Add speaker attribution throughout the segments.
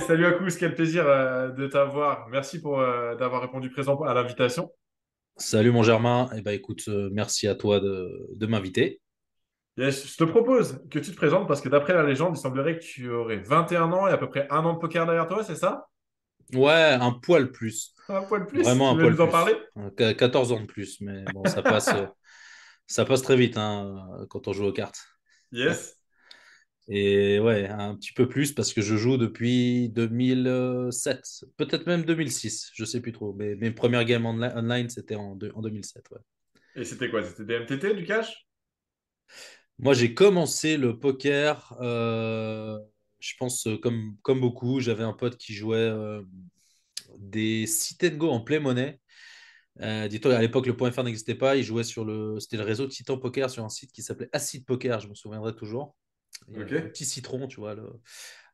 Speaker 1: salut à tous, quel plaisir euh, de t'avoir. Merci pour euh, d'avoir répondu présent à l'invitation.
Speaker 2: Salut mon Germain, et eh ben, écoute, euh, merci à toi de, m'inviter.
Speaker 1: je te propose que tu te présentes parce que d'après la légende, il semblerait que tu aurais 21 ans et à peu près un an de poker derrière toi, c'est ça
Speaker 2: Ouais, un poil plus.
Speaker 1: Un poil plus Vraiment un poil nous en parler
Speaker 2: 14 ans de plus, mais bon, ça passe, ça passe très vite hein, quand on joue aux cartes. Yes. Et ouais, un petit peu plus parce que je joue depuis 2007, peut-être même 2006, je sais plus trop. Mais mes premières games en online, c'était en, en, 2007. Ouais.
Speaker 1: Et c'était quoi C'était des MTT, du cash
Speaker 2: Moi, j'ai commencé le poker, euh, je pense, euh, comme, comme beaucoup. J'avais un pote qui jouait euh, des sit and go en play money. Euh, toi à l'époque, le .fr n'existait pas. Il jouait sur le, c'était le réseau Titan Poker sur un site qui s'appelait Acid Poker, je me souviendrai toujours. Euh, petit citron, tu vois,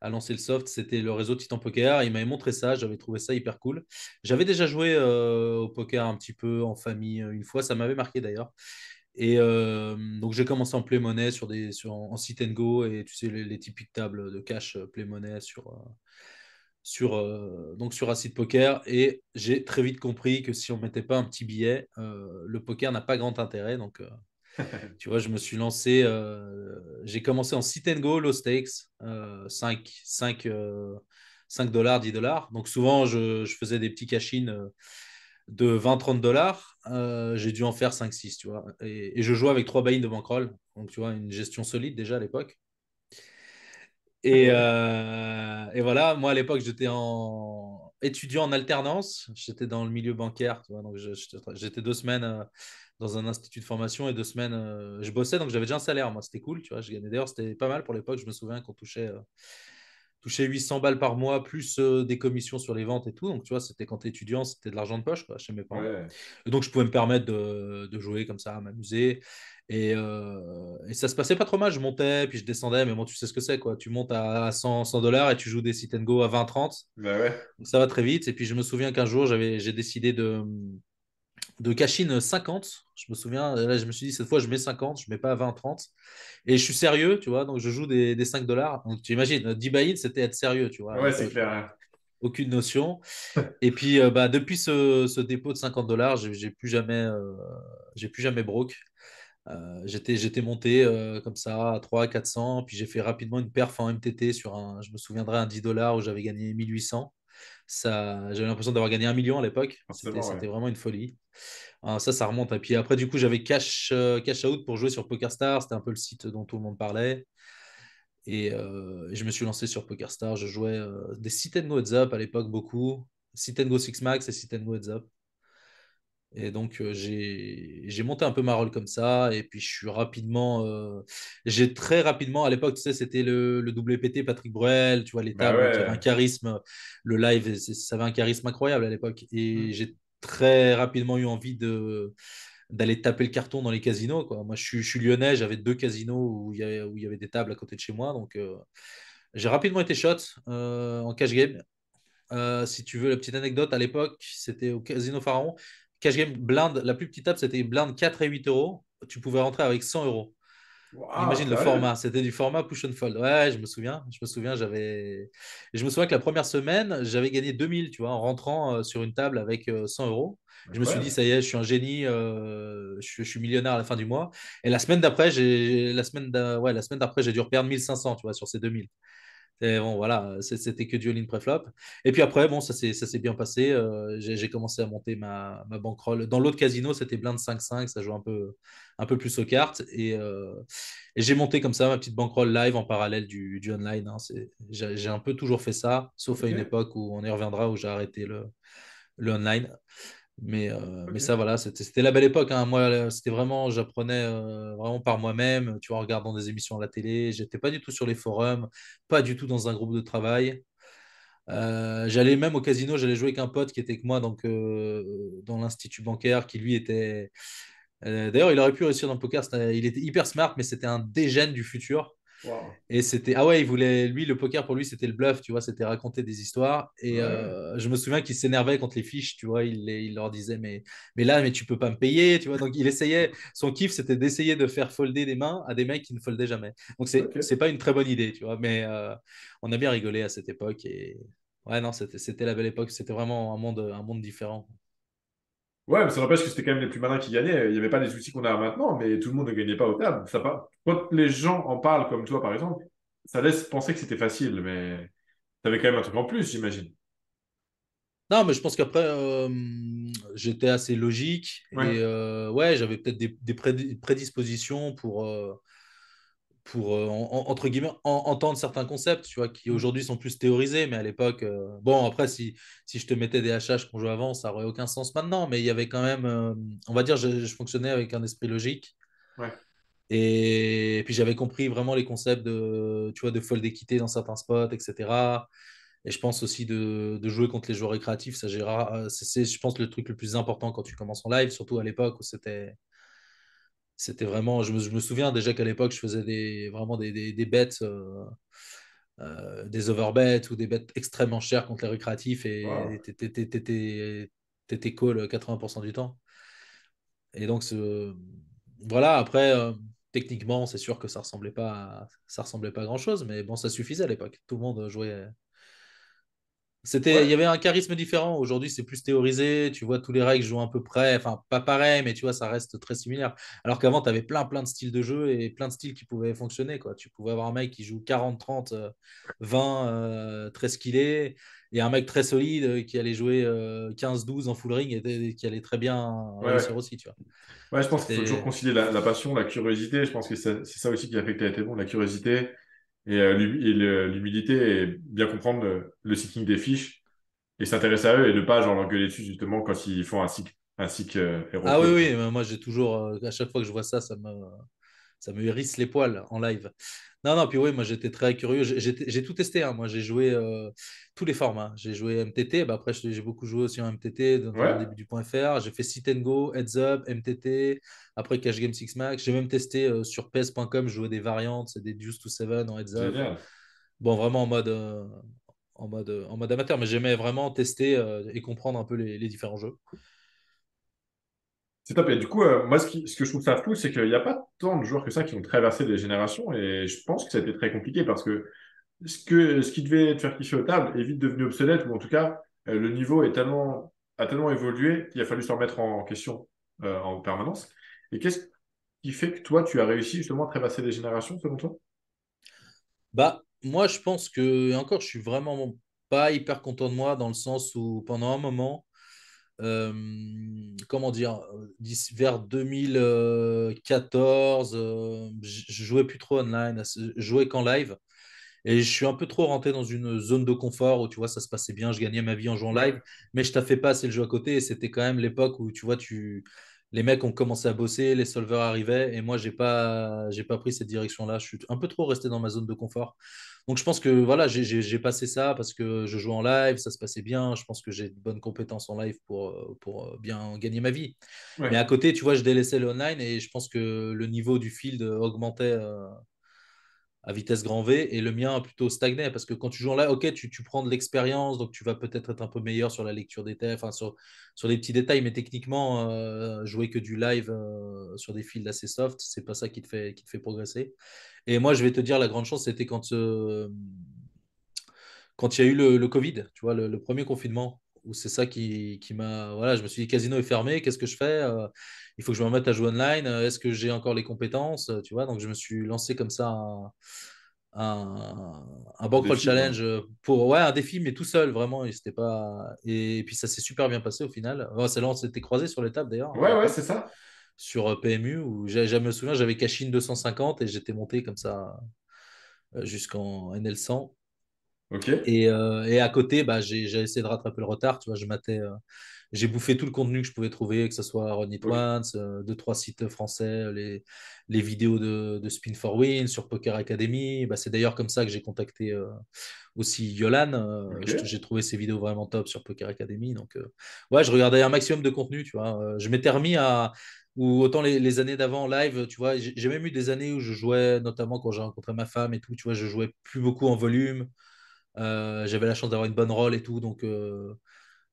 Speaker 2: à lancer le soft. C'était le réseau Titan Poker. Il m'avait montré ça. J'avais trouvé ça hyper cool. J'avais déjà joué euh, au poker un petit peu en famille euh, une fois. Ça m'avait marqué d'ailleurs. Et donc j'ai commencé en play money sur des, sur, en sit and go et tu sais les, typiques tables de cash play money sur, sur, donc sur Acid Poker et j'ai très vite compris que si on mettait pas un petit billet, le poker n'a pas grand intérêt donc tu vois, je me suis lancé, euh, j'ai commencé en sit and go, low stakes, 5, 5, 5, dollars, 10 dollars. Donc souvent, je, faisais des petits cash euh, de 20-30 dollars. Euh, j'ai dû en faire 5-6, tu vois. Et, je jouais avec 3 buy de bankroll. Donc, tu vois, une gestion solide déjà à l'époque. Et, voilà, moi à l'époque, j'étais en étudiant en alternance. J'étais dans le milieu bancaire, donc j'étais deux semaines dans un institut de formation et deux semaines, euh, je bossais, donc j'avais déjà un salaire. Moi, c'était cool, tu vois. Je gagnais d'ailleurs, c'était pas mal pour l'époque. Je me souviens qu'on touchait, 800 euh, balles par mois, plus euh, des commissions sur les ventes et tout. Donc, tu vois, c'était quand t'es étudiant, c'était de l'argent de poche, quoi, chez mes parents. donc, je pouvais me permettre de, de jouer comme ça, m'amuser. Et, ça se passait pas trop mal. Je montais, puis je descendais. Mais bon, tu sais ce que c'est, quoi. Tu montes à 100, dollars et tu joues des sit and go à 20, 30. Ouais, ouais. Donc, ça va très vite. Et puis, je me souviens qu'un jour, j'ai décidé de de cash 50. Je me souviens, là, je me suis dit, cette fois, je mets 50, je ne mets pas 20, 30. Et je suis sérieux, tu vois, donc je joue des, 5 dollars. Donc tu imagines, 10 buy c'était être sérieux, tu vois. Ouais, c'est euh, clair. Aucune notion. et puis, euh, bah, depuis ce, dépôt de 50 dollars, j'ai plus jamais, euh, plus jamais broke. j'étais monté comme ça à 300, 400, puis j'ai fait rapidement une perf en MTT sur un, je me souviendrai, un 10 dollars où j'avais gagné 1800 ça, j'avais l'impression d'avoir gagné un million à l'époque. C'était, vraiment une folie. Ah, ça, ça remonte. Et puis après, du coup, j'avais cash, euh, cash Out pour jouer sur PokerStar. C'était un peu le site dont tout le monde parlait. Et euh, je me suis lancé sur PokerStar. Je jouais euh, des sites Heads Up à l'époque beaucoup. sit-and-go Six Max et sit-and-go Heads Up. Et donc, euh, j'ai monté un peu ma rôle comme ça. Et puis, je suis rapidement. Euh, j'ai très rapidement, à l'époque, tu sais, c'était le, le WPT Patrick Bruel, tu vois, les bah tables, euh, un charisme. Le live, ça avait un charisme incroyable à l'époque. Et mmh. j'ai très rapidement eu envie de d'aller taper le carton dans les casinos. Quoi. Moi, je suis, je suis lyonnais, j'avais deux casinos où il, y avait, où il y avait des tables à côté de chez moi. Donc, j'ai rapidement été shot en cash game. si tu veux la petite anecdote, à l'époque, c'était au Casino Pharaon. Cash game la plus petite table, c'était blind 4 et 8 euros. Tu pouvais rentrer avec 100 euros. Imagine le format, c'était du format push and fold. Ouais, je me souviens, je me souviens, j'avais. Je me souviens que la première semaine, j'avais gagné 2000, tu vois, en rentrant euh, sur une table avec 100 euh, euros. Je me suis dit, ça y est, je suis un génie, euh, je, suis millionnaire à la fin du mois. Et la semaine d'après, j'ai la semaine j'ai dû perdre 1500, tu vois, sur ces 2000. Et voilà, c'était que du all-in pré Et puis après, bon, ça s'est bien passé. Euh, j'ai commencé à monter ma, ma bankroll. Dans l'autre casino, c'était blind 5-5, ça joue un peu, un peu plus aux cartes. Euh, et, j'ai monté comme ça ma petite bankroll live en parallèle du, du online. Hein. J'ai un peu toujours fait ça, sauf à une époque où on y reviendra, où j'ai arrêté le, le online. Mais, euh, mais ça, voilà, c'était la belle époque. Hein. Moi, c'était vraiment, j'apprenais euh, vraiment par moi-même, tu vois, en regardant des émissions à la télé. J'étais pas du tout sur les forums, pas du tout dans un groupe de travail. Euh, j'allais même au casino, j'allais jouer avec un pote qui était avec moi donc, dans l'institut bancaire, qui lui était. D'ailleurs, il aurait pu réussir dans le poker. Il était hyper smart, mais c'était un dégène du futur. Et c'était ah ouais, il voulait lui le poker pour lui c'était le bluff, tu vois, c'était raconter des histoires. Et euh, je me souviens qu'il s'énervait contre les fiches, tu vois, il, il leur disait mais mais là mais tu peux pas me payer, tu vois. Donc il essayait, son kiff c'était d'essayer de faire folder des mains à des mecs qui ne foldaient jamais. Donc c'est pas une très bonne idée, tu vois. Mais euh, on a bien rigolé à cette époque et ouais non c'était c'était la belle époque, c'était vraiment un monde un monde différent.
Speaker 1: Ouais, mais ça n'empêche que c'était quand même les plus malins qui gagnaient. Il n'y avait pas les outils qu'on a maintenant, mais tout le monde ne gagnait pas au table. Quand les gens en parlent, comme toi par exemple, ça laisse penser que c'était facile, mais tu avais quand même un truc en plus, j'imagine.
Speaker 2: Non, mais je pense qu'après, euh, j'étais assez logique. Ouais. Euh, ouais, j'avais peut-être des, prédispositions pour, euh, pour euh, entre guillemets entendre certains concepts, tu vois, qui mmh. aujourd'hui sont plus théorisés, mais à l'époque, euh, bon, après, si, si je te mettais des HH qu'on jouait avant, ça aurait aucun sens maintenant, mais il y avait quand même, euh, on va dire, je, je, fonctionnais avec un esprit logique. Ouais. Et, puis j'avais compris vraiment les concepts de, tu vois, de fold d'équité dans certains spots, etc. Et je pense aussi de, de jouer contre les joueurs récréatifs, ça gérera, c'est, je pense, le truc le plus important quand tu commences en live, surtout à l'époque où c'était c'était vraiment. Je me, souviens déjà qu'à l'époque, je faisais des, vraiment des, des, des bêtes. Euh, euh, des overbets ou des bêtes extrêmement chères contre les récréatifs et t'étais call 80% du temps. Et donc, ce... voilà, après, euh, techniquement, c'est sûr que ça ressemblait pas ça ressemblait pas à grand chose, mais bon, ça suffisait à l'époque. Tout le monde jouait, c'était, il y avait un charisme différent. Aujourd'hui, c'est plus théorisé. Tu vois, tous les règles jouent un peu près, enfin, pas pareil, mais tu vois, ça reste très similaire. Alors qu'avant, tu avais plein, plein de styles de jeu et plein de styles qui pouvaient fonctionner. Quoi. Tu pouvais avoir un mec qui joue 40, 30, 20, très skillé, et un mec très solide euh, qui allait jouer 15, euh, 12 en full ring et, qui allait très bien sur aussi. Tu
Speaker 1: je pense qu'il faut toujours concilier la, passion, la curiosité. Je pense que c'est ça aussi qui a fait que tu été bon, la curiosité et, euh, l'humidité et bien comprendre le, des fiches et s'intéresser à eux et ne pas genre leur gueuler dessus justement quand ils font un cycle. Un cycle euh, ah oui, oui,
Speaker 2: moi j'ai toujours, euh, à chaque fois que je vois ça, ça me, ça me hérisse les poils en live. Non, non, puis oui, moi j'étais très curieux. J'ai tout testé. Hein. Moi j'ai joué euh, tous les formats. Hein. J'ai joué MTT. Bah, après, j'ai beaucoup joué aussi en MTT, dans début du point .fr. J'ai fait sit and go, heads up, MTT. Après Cash Game 6 Max. J'ai même testé euh, sur PS.com, e jouer des variantes, des Deuce to Seven en heads up. Bon, vraiment en mode, euh, en mode, en mode amateur. Mais j'aimais
Speaker 1: vraiment tester
Speaker 2: et comprendre un peu les, les différents jeux.
Speaker 1: C'est top. Et du coup, euh, moi, ce, que je trouve ça fou, c'est qu'il n'y a pas tant de joueurs que ça qui ont traversé des générations. Et je pense que ça a été très compliqué parce que ce, que, ce qui devait te faire kiffer au table est vite devenu obsolète, ou en tout cas, euh, le niveau est tellement, a tellement évolué qu'il a fallu se remettre en question euh, en permanence. Et qu'est-ce qui fait que toi, tu as réussi justement à traverser des générations, selon toi Bah, moi, je pense que, encore, je suis vraiment pas hyper
Speaker 2: content de moi dans le sens où pendant un moment, euh, comment dire, euh, vers 2014, euh, je jouais plus trop online, je jouais qu'en live. Et je suis un peu trop rentré dans une zone de confort où, tu vois, ça se passait bien, je gagnais ma vie en jouant live, mais je taffais pas assez le jeu à côté. Et c'était quand même l'époque où, tu vois, tu... les mecs ont commencé à bosser, les solveurs arrivaient, et moi, j'ai pas, j'ai pas pris cette direction-là. Je suis un peu trop resté dans ma zone de confort. Donc je pense que voilà, j'ai passé ça parce que je jouais en live, ça se passait bien. Je pense que j'ai de bonnes compétences en live pour, euh, pour euh, bien gagner ma vie. Mais à côté, tu vois, je délaissais le online et je pense que le niveau du field augmentait. Euh, à vitesse grand V et le mien a plutôt stagné parce que quand tu joues en live, ok, tu, prends de l'expérience, donc tu vas peut-être être un peu meilleur sur la lecture des thèmes, enfin sur, les petits détails, mais techniquement, euh, jouer que du live euh, sur des fils assez soft, c'est pas ça qui te, fait, qui te fait progresser. Et moi, je vais te dire, la grande chance, c'était quand, euh, quand il y a eu le, Covid, tu vois, le premier confinement c'est ça qui, m'a. Voilà, je me suis dit, casino est fermé, qu'est-ce que je fais euh, Il faut que je me remette à jouer online. Euh, est-ce que j'ai encore les compétences euh, Tu vois, donc je me suis lancé comme ça un, un, bankroll challenge pour ouais, un défi, mais tout seul, vraiment. Et, pas... et puis ça s'est super bien passé au final. c'est on s'était croisés sur l'étape d'ailleurs. Hein, ouais, ouais, c'est ça. Sur PMU, où je me souviens, j'avais Cachine 250 et j'étais monté comme ça jusqu'en NL100. Et, euh, et, à côté, bah, j'ai, essayé de rattraper le retard. Tu vois, je euh, j'ai bouffé tout le contenu que je pouvais trouver, que ce soit Ronnie It okay. Euh, deux, trois sites français, les, les vidéos de, de, Spin for Win sur Poker Academy. Bah, c'est d'ailleurs comme ça que j'ai contacté aussi Yolan. J'ai trouvé ses vidéos vraiment top sur Poker Academy. Donc, ouais, je regardais un maximum de contenu. Tu vois, je m'étais remis à ou autant les, années d'avant live, tu vois, j'ai, même eu des années où je jouais, notamment quand j'ai rencontré ma femme et tout, tu vois, je jouais plus beaucoup en volume, euh, j'avais la chance d'avoir une bonne rôle et tout, donc euh,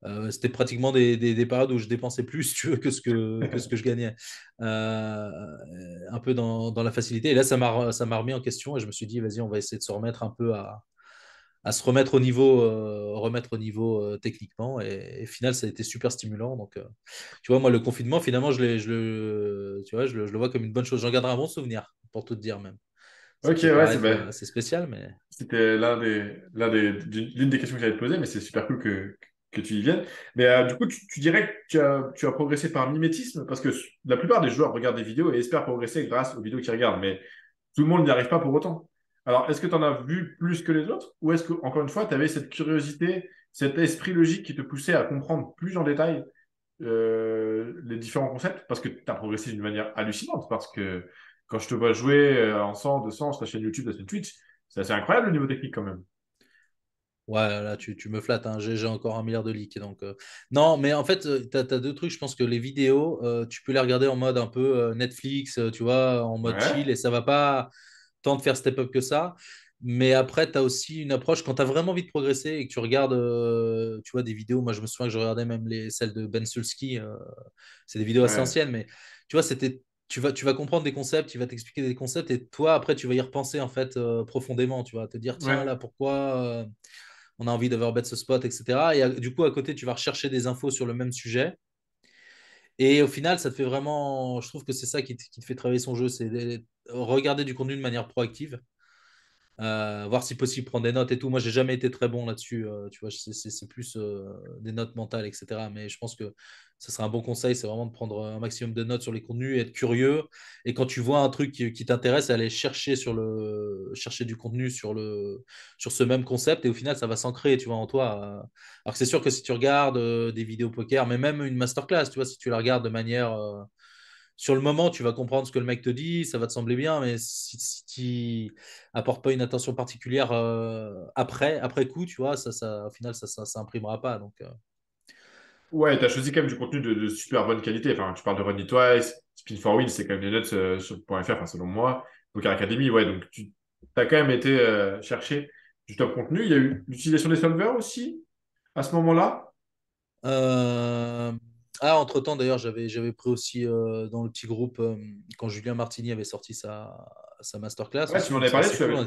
Speaker 2: euh, c'était pratiquement des, des, des, périodes où je dépensais plus, que ce que, que, ce que je gagnais. un peu dans, dans, la facilité. Et là, ça m'a, ça remis en question et je me suis dit, vas-y, on va essayer de se remettre un peu à, à se remettre au niveau, remettre au niveau techniquement. Et, et final, ça a été super stimulant. Donc, tu vois, moi, le confinement, finalement, je, le, tu vois, je, le, vois comme une bonne chose. J'en garderai un bon souvenir, pour tout te dire même. ok, ouais,
Speaker 1: c'est spécial, mais. C'était l'un des, l'une des questions que j'allais te poser, mais c'est super cool que, tu y viennes. Mais euh, du coup, tu, dirais que tu as, progressé par mimétisme parce que la plupart des joueurs regardent des vidéos et espèrent progresser grâce aux vidéos qu'ils regardent, mais tout le monde n'y arrive pas pour autant. Alors, est-ce que tu en as vu plus que les autres ou est-ce que, encore une fois, tu avais cette curiosité, cet esprit logique qui te poussait à comprendre plus en détail euh, les différents concepts parce que tu as progressé d'une manière hallucinante parce que quand je te vois jouer euh, en 100, 200 sur ta chaîne YouTube, sur ta chaîne Twitch, c'est incroyable le niveau technique quand même. Ouais, là, tu, me flattes. Hein.
Speaker 2: J'ai encore un milliard de leaks. Donc, euh. Non, mais en fait, euh, tu as, deux trucs. Je pense que les vidéos, euh, tu peux les regarder en mode un peu Netflix, tu vois, en mode chill, et ça va pas tant de faire step up que ça. Mais après, tu as aussi une approche quand tu as vraiment envie de progresser et que tu regardes tu vois, des vidéos. Moi, je me souviens que je regardais même les, celles de Ben Sulski. c'est des vidéos essentielles anciennes, mais tu vois, c'était tu vas, comprendre des concepts, il va t'expliquer des concepts, et toi, après, tu vas y repenser en fait euh, profondément. Tu vas te dire, tiens, là, pourquoi euh, on a envie d'avoir bête ce spot, etc. Et du coup, à côté, tu vas rechercher des infos sur le même sujet. Et au final, ça te fait vraiment. Je trouve que c'est ça qui qui te, fait travailler son jeu, c'est regarder du contenu de manière proactive. Euh, voir si possible prendre des notes et tout. Moi, j'ai jamais été très bon là-dessus. Euh, tu vois, c'est plus euh, des notes mentales, etc. Mais je pense que ce serait un bon conseil, c'est vraiment de prendre un maximum de notes sur les contenus, être curieux. Et quand tu vois un truc qui, t'intéresse, aller chercher sur le chercher du contenu sur le sur ce même concept. Et au final, ça va s'ancrer, tu vois, en toi. Alors que c'est sûr que si tu regardes des vidéos poker, mais même une masterclass, tu vois, si tu la regardes de manière sur le moment, tu vas comprendre ce que le mec te dit, ça va te sembler bien, mais si, tu apportes pas une attention particulière euh, après, après coup, tu vois, ça, ça, au final, ça s'imprimera pas. Donc, euh.
Speaker 1: Ouais, tu as choisi quand même du contenu de, super bonne qualité. Enfin, tu parles de Run Twice, Spin for c'est quand même des notes euh, .fr, enfin, selon moi, Poker Academy, ouais, donc tu as quand même été euh, chercher du top contenu. Il y a eu l'utilisation des solvers aussi à ce moment-là ah, entre-temps, d'ailleurs, j'avais, j'avais pris aussi
Speaker 2: euh, dans le petit groupe, euh, quand Julien Martini avait sorti sa, sa masterclass. Ouais, tu m'en avais parlé, tu l'avais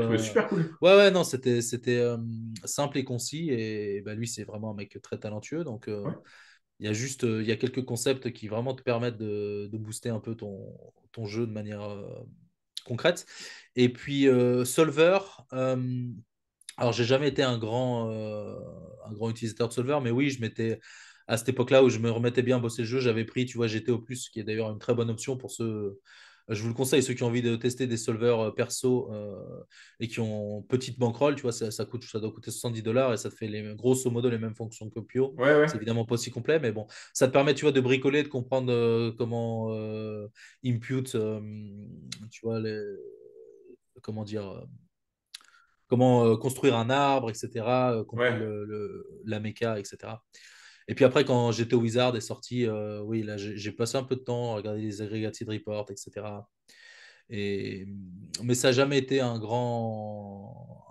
Speaker 2: trouvé, super cool. Ouais, ouais, non, c'était, c'était euh, simple et concis. Et, bah, lui, c'est vraiment un mec très talentueux. Donc, il y a juste il y a quelques concepts qui vraiment te permettent de, booster un peu ton, ton jeu de manière concrète. Et puis, Solver, alors, j'ai jamais été un grand, un grand utilisateur de Solver, mais oui, je m'étais, à cette époque-là où je me remettais bien à bosser le jeu, j'avais pris, tu vois, GTO, qui est d'ailleurs une très bonne option pour ceux. Je vous le conseille, ceux qui ont envie de tester des solveurs euh, perso euh, et qui ont petite bankroll, tu vois, ça, coûte, ça doit coûter 70 dollars et ça te fait les, grosso modo les mêmes fonctions que Pio. C'est évidemment pas si complet, mais bon, ça te permet, tu vois, de bricoler, de comprendre euh, comment impute, tu vois, les... comment dire comment construire un arbre, etc., la méca, etc. Et puis après, quand j'étais au Wizard est sorti, euh, oui, là, j'ai passé un peu de temps à regarder les Aggregated Report, etc. Et... Mais ça n'a jamais été un grand,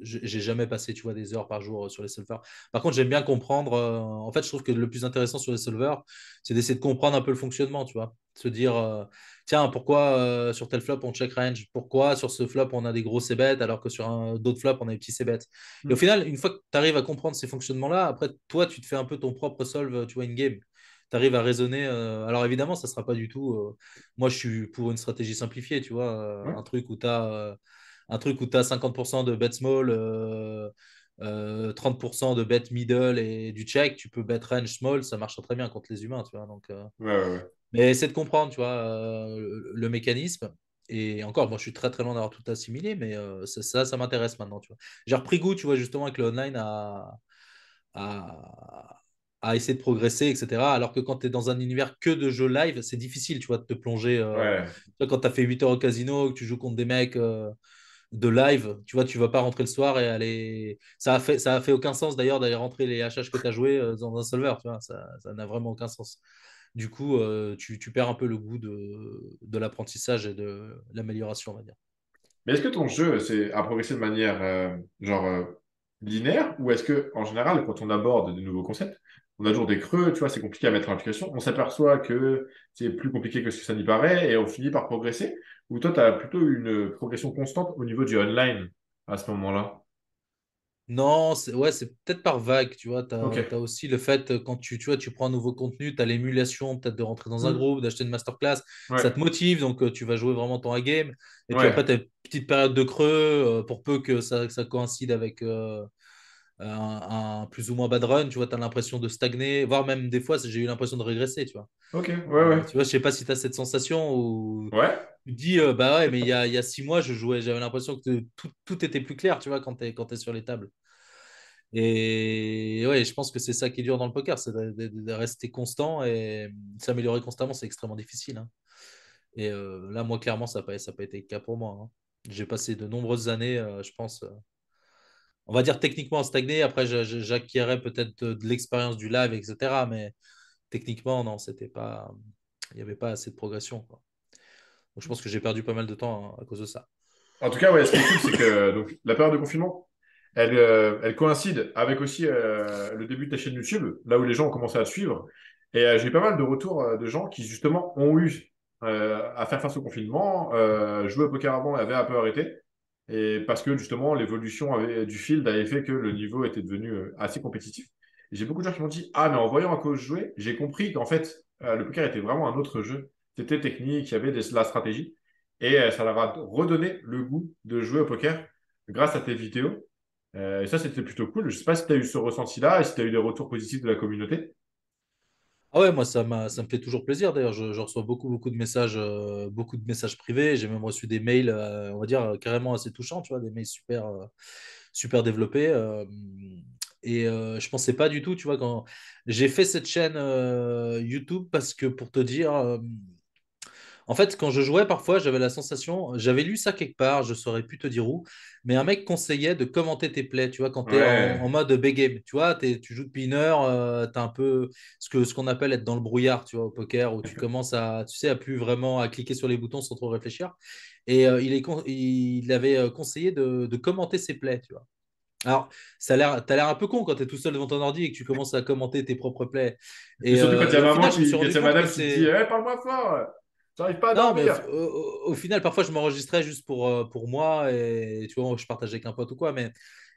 Speaker 2: j'ai jamais passé, tu vois, des heures par jour euh, sur les solvers. Par contre, j'aime bien comprendre. Euh, en fait, je trouve que le plus intéressant sur les solvers, c'est d'essayer de comprendre un peu le fonctionnement, tu vois. Se dire, euh, tiens, pourquoi sur tel flop on check range Pourquoi sur ce flop on a des gros c-bets alors que sur d'autres flops on a des petits c bêtes Et au mm. final, une fois que tu arrives à comprendre ces fonctionnements-là, après, toi, tu te fais un peu ton propre solve, tu vois, in-game tu arrives à raisonner. alors évidemment, ça sera pas du tout. moi, je suis pour une stratégie simplifiée, tu vois, un truc où tu as un truc où tu as 50% de bet small, 30% euh, euh, de bet middle et du check, tu peux bet range small, ça marche très bien contre les humains, tu vois. Donc, euh. Mais c'est de comprendre, tu vois, le mécanisme. Et encore, moi, je suis très très loin d'avoir tout assimilé, mais ça, ça, m'intéresse maintenant, tu vois. J'ai repris goût, tu vois, justement, avec le online à, à essayer de progresser, etc. Alors que quand tu es dans un univers que de jeux live, c'est difficile, tu vois, de te plonger. quand tu as fait 8 heures au casino, que tu joues contre des mecs de live. Tu vois, tu vas pas rentrer le soir et aller. Ça a fait, ça a fait aucun sens d'ailleurs d'aller rentrer les HH que tu as joué euh, dans un solver. Tu vois, ça n'a vraiment aucun sens. Du coup, euh, tu, perds un peu le goût de, l'apprentissage et de l'amélioration, on va dire.
Speaker 1: Mais est-ce que ton jeu a progressé de manière euh, genre linéaire ou est-ce que en général, quand on aborde de nouveaux concepts, on a toujours des creux, tu vois, c'est compliqué à mettre en application. On s'aperçoit que c'est plus compliqué que ce que ça n'y paraît et on finit par progresser. Ou toi, tu as plutôt une progression constante au niveau du online à ce moment-là non, c'est ouais, peut-être par
Speaker 2: vague, tu vois. Tu as, aussi le fait, euh, quand tu, tu, vois, tu prends un nouveau contenu, tu as l'émulation peut-être de rentrer dans un mm. groupe, d'acheter une masterclass, ça te motive, donc euh, tu vas jouer vraiment ton game. Et puis après, tu as une petite période de creux, euh, pour peu que ça, coïncide avec, euh, un, plus ou moins bad run, tu vois, tu as l'impression de stagner, voire même des fois, j'ai eu l'impression de régresser, tu vois. Ok, ouais, ouais. Tu vois, je sais pas si tu as cette sensation ou ouais. tu dis, euh, bah ouais, mais il y a, y six mois, je jouais, j'avais l'impression que tout, était plus clair, tu vois, quand tu es, es, sur les tables. Et ouais, je pense que c'est ça qui est dur dans le poker, c'est de, rester constant et s'améliorer constamment, c'est extrêmement difficile. Hein. Et euh, là, moi, clairement, ça n'a pas, ça a été le cas pour moi. Hein. J'ai passé de nombreuses années, je pense on va dire techniquement stagné. Après, j'acquierais peut-être de, l'expérience du live, etc. Mais techniquement, non, c'était pas,
Speaker 1: il n'y avait pas assez de progression.
Speaker 2: Donc, je pense que j'ai
Speaker 1: perdu pas mal de temps
Speaker 2: hein, à cause de ça. En tout cas, ce qui est cool,
Speaker 1: c'est que la période de confinement, elle, euh, coïncide avec aussi euh, le début de la chaîne YouTube, là où les gens ont commencé à suivre. Et euh, j'ai eu pas mal de retours de gens qui, justement, ont eu à faire face au confinement, jouer au poker avant et avaient un peu arrêté et parce que justement, l'évolution du field avait fait que le niveau était devenu euh, assez compétitif. J'ai beaucoup de gens qui m'ont dit Ah, mais en voyant à je jouer, j'ai compris qu'en fait, euh, le poker était vraiment un autre jeu. C'était technique, il y avait de la stratégie. Et euh, ça leur a redonné le goût de jouer au poker grâce à tes vidéos. et ça, c'était plutôt cool. Je ne sais pas si tu as eu ce ressenti-là et si tu as eu des retours positifs de la communauté. Ah ouais, moi, ça, me fait toujours plaisir.
Speaker 2: D'ailleurs, je, reçois beaucoup, beaucoup de messages, euh, beaucoup de messages privés. J'ai même reçu des mails, euh, on va dire, euh, carrément assez touchants, tu vois, des mails super, super développés. et je je pensais pas du tout, tu vois, quand j'ai fait cette chaîne YouTube, parce que pour te dire, en fait, quand je jouais, parfois, j'avais la sensation, j'avais lu ça quelque part, je saurais plus te dire où, mais un mec conseillait de commenter tes plaies, tu vois, quand tu es en, mode B-game, tu vois, es, tu joues depuis une heure, euh, tu as un peu ce qu'on ce qu'on appelle être dans le brouillard, tu vois, au poker, où tu commences à, tu sais, à plus vraiment à cliquer sur les boutons sans trop réfléchir. Et euh, il, est, il avait euh, conseillé de, commenter ses plaies, tu vois. Alors, ça a l'air, t'as l'air un peu con quand tu es tout seul devant ton ordi et que tu commences à commenter tes propres plaies. Et, surtout quand il y a maman qui dit, eh,
Speaker 1: parle-moi fort pas non, Mais
Speaker 2: au, final, parfois, je m'enregistrais juste pour, euh, pour moi et tu vois, je partageais avec un pote ou quoi. Mais,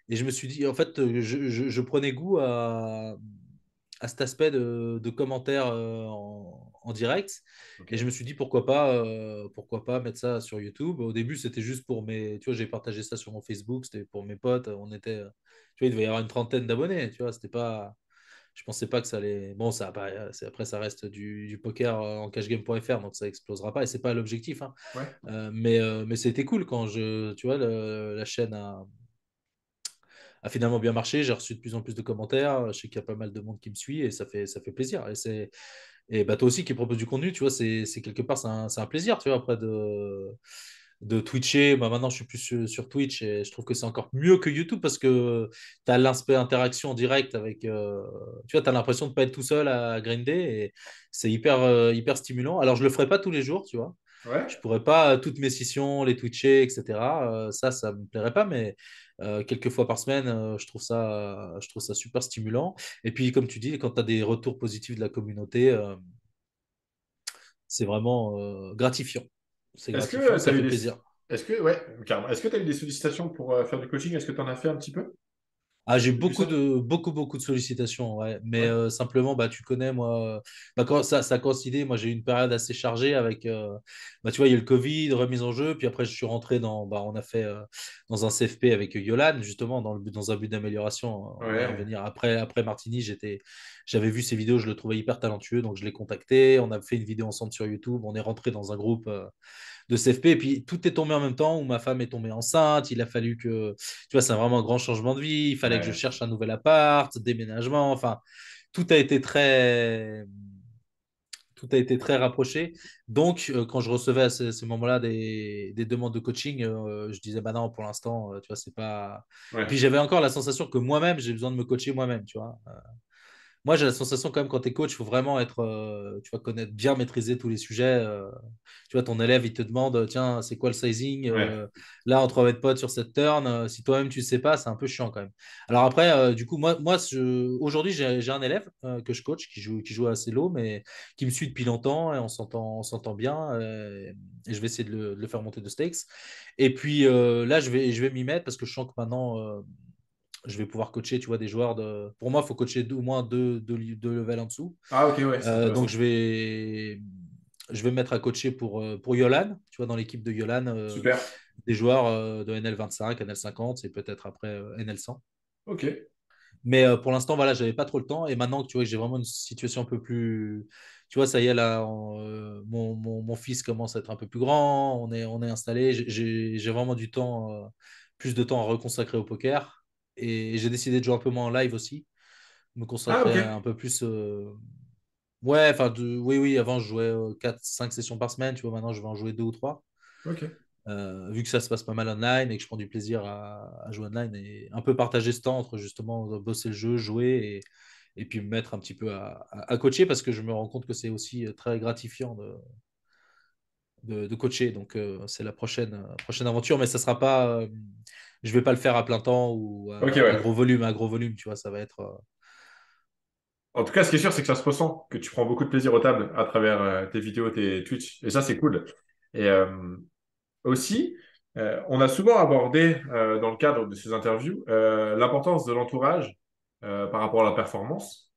Speaker 2: et je me suis dit, en fait, euh, je, prenais goût à, à cet aspect de, de commentaires euh, en, direct. Et je me suis dit, pourquoi pas, pourquoi pas mettre ça sur YouTube. Au début, c'était juste pour mes. Tu vois, j'ai partagé ça sur mon Facebook, c'était pour mes potes. On était. Tu vois, il devait y avoir une trentaine d'abonnés. Tu vois, c'était pas. Je pensais pas que ça allait. Bon, ça après, ça reste du, poker euh, en cashgame.fr, donc ça explosera pas et c'est pas l'objectif. Hein. Euh, mais euh, mais c'était cool quand je, vois, la chaîne a, finalement bien marché. J'ai reçu de plus en plus de commentaires. Je sais qu'il y a pas mal de monde qui me suit et ça fait, ça fait plaisir. Et c'est et bah, toi aussi qui propose du contenu, tu vois, c'est quelque part, c'est un, un, plaisir, tu vois, après de de Twitcher. Bah, maintenant, je suis plus sur, Twitch et je trouve que c'est encore mieux que YouTube parce que tu as l'aspect interaction directe avec. Euh, tu vois, tu as l'impression de ne pas être tout seul à grinder et c'est hyper, euh, hyper stimulant. Alors, je le ferai pas tous les jours, tu vois. Ouais. Je pourrais pas euh, toutes mes sessions les twitcher, etc. ça, ça me plairait pas, mais quelques fois par semaine, je, trouve ça, je trouve ça super stimulant. Et puis, comme tu dis, quand tu as des retours positifs de la communauté, c'est vraiment gratifiant. Est-ce que ça, fait plaisir.
Speaker 1: Est-ce que, Est-ce que tu as eu des sollicitations pour euh, faire du coaching Est-ce que tu en as fait un petit peu ah, j'ai beaucoup de, beaucoup,
Speaker 2: beaucoup de sollicitations, ouais. Mais euh, simplement, bah, tu connais, moi, euh, bah, ça, ça a coïncidé. Moi, j'ai eu une période assez chargée avec, euh, bah, tu vois, il y a le Covid, remise en jeu. Puis après, je suis rentré dans, bah, on a fait dans un CFP avec Yolan, justement, dans, le, dans un but d'amélioration. Hein, venir Après, après Martini, j'étais, j'avais vu ses vidéos, je le trouvais hyper talentueux. Donc, je l'ai contacté. On a fait une vidéo ensemble sur YouTube. On est rentré dans un groupe de CFP. Et puis tout est tombé en même temps où ma femme est tombée enceinte. Il a fallu que, tu vois, c'est vraiment un grand changement de vie. Il fallait que je cherche un nouvel appart, déménagement. Enfin, tout a été très, tout a été très rapproché. Donc, euh, quand je recevais à ce, moment-là des, demandes de coaching, euh, je disais, bah non, pour l'instant, euh, tu vois, c'est pas. Et puis j'avais encore la sensation que moi-même, j'ai besoin de me coacher moi-même, tu vois moi, j'ai la sensation quand même quand tu es coach, il faut vraiment être, euh, tu vois, connaître, bien maîtriser tous les sujets. Euh. tu vois, ton élève, il te demande, tiens, c'est quoi le sizing euh, Là, on 3 mètres sur cette turn. si toi-même, tu ne sais pas, c'est un peu chiant quand même. Alors après, du coup, moi, moi aujourd'hui, j'ai un élève que je coach qui joue, qui joue assez low, mais qui me suit depuis longtemps et on s'entend bien. et je vais essayer de le, faire monter de stakes. Et puis là, je vais, je vais m'y mettre parce que je sens que maintenant je vais pouvoir coacher, tu vois, des joueurs de. Pour moi, il faut coacher au moins deux, levels en dessous. Ah, ok, ouais. Euh, donc, je vais, je vais mettre à coacher pour, euh, pour Yolan, tu vois, dans l'équipe de Yolan. Euh, Super. Des joueurs de NL25, NL50 et peut-être après NL100. Ok. Mais pour l'instant, voilà, j'avais pas trop le temps. Et maintenant que tu vois j'ai vraiment une situation un peu plus. Tu vois, ça y est, là, mon, fils commence à être un peu plus grand. On est, on est installé. J'ai vraiment du temps, plus de temps à reconsacrer au poker. Et j'ai décidé de jouer un peu moins en live aussi. Me concentrer ah, un peu plus. Euh, ouais, enfin, oui, oui, avant je jouais 4-5 euh, sessions par semaine, tu vois, maintenant je vais en jouer 2 ou 3. Euh, vu que ça se passe pas mal online et que je prends du plaisir à, à, jouer online et un peu partager ce temps entre justement bosser le jeu, jouer et, et puis me mettre un petit peu à, à coacher parce que je me rends compte que c'est aussi très gratifiant de, de, coacher. Donc, euh, c'est la prochaine, euh, prochaine aventure, mais ça sera pas. Euh, je vais pas le faire à plein temps ou à, gros volume, à gros volume, tu vois, ça va être.
Speaker 1: En tout cas, ce qui est sûr, c'est que ça se ressent, que tu prends beaucoup de plaisir au tables à travers tes vidéos, tes Twitch. Et ça, c'est cool. Et aussi, on a souvent abordé, dans le cadre de ces interviews, l'importance de l'entourage par rapport à la performance.